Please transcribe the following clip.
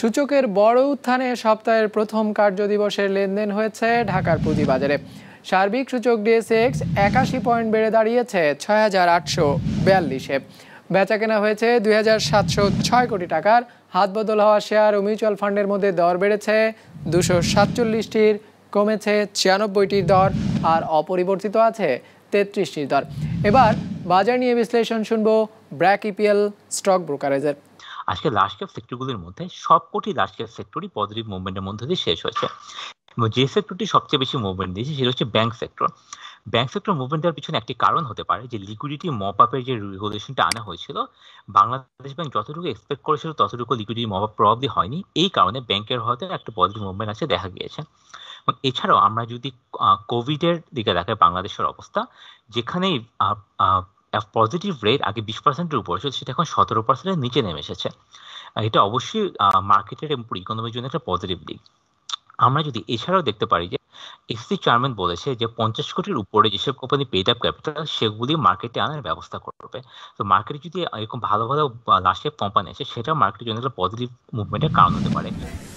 সূচকের বড় উত্থানে সপ্তাহের প্রথম কার্য দিবসের লেনদেন হয়েছে ঢাকার পুঁজিবাজারে সার্বিক সূচক ডিএসএক্স একাশি পয়েন্ট বেড়ে দাঁড়িয়েছে ছয় হাজার আটশো বিয়াল্লিশে বেচা কেনা হয়েছে দুই হাজার সাতশো ছয় কোটি টাকার হাত বদল হওয়া শেয়ার ও মিউচুয়াল ফান্ডের মধ্যে দর বেড়েছে দুশো সাতচল্লিশটির কমেছে ছিয়ানব্বইটির দর আর অপরিবর্তিত আছে তেত্রিশটির দর এবার বাজার নিয়ে বিশ্লেষণ শুনব ব্র্যাক ইপিএল স্টক ব্রোকারেজের আজকে লার্জ ক্যাপ সেক্টরগুলির মধ্যে সবকটি লার্জ ক্যাপ সেক্টরই পজিটিভ মুভমেন্টের মধ্যে দিয়ে শেষ হয়েছে যে সেক্টরটি সবচেয়ে বেশি মুভমেন্ট দিয়েছে সেটা হচ্ছে ব্যাংক সেক্টর ব্যাংক সেক্টর দেওয়ার পিছনে একটি কারণ হতে পারে যে লিকুইডিটি মপ আপের যে রেগুলেশনটা আনা হয়েছিল বাংলাদেশ ব্যাংক যতটুকু এক্সপেক্ট করেছিল ততটুকু লিকুইডিটি মপ আপ প্রভাবলি হয়নি এই কারণে ব্যাংকের হয়তো একটা পজিটিভ মুভমেন্ট আছে দেখা গিয়েছে এছাড়াও আমরা যদি কোভিডের দিকে দেখে বাংলাদেশের অবস্থা যেখানেই পজিটিভ রেট আগে বিশ পার্সেন্টের উপরে ছিল সেটা এখন সতেরো পার্সেন্টের নিচে নেমে এসেছে এটা অবশ্যই মার্কেটের এবং ইকোনমির জন্য একটা পজিটিভ দিক আমরা যদি এছাড়াও দেখতে পারি যে এসসি চেয়ারম্যান বলেছে যে পঞ্চাশ কোটির উপরে যেসব কোম্পানি পেড আপ ক্যাপিটাল সেগুলি মার্কেটে আনার ব্যবস্থা করবে তো মার্কেটে যদি এরকম ভালো ভালো লাস্টের কোম্পানি আছে সেটা মার্কেটের জন্য একটা পজিটিভ মুভমেন্টের কারণ হতে পারে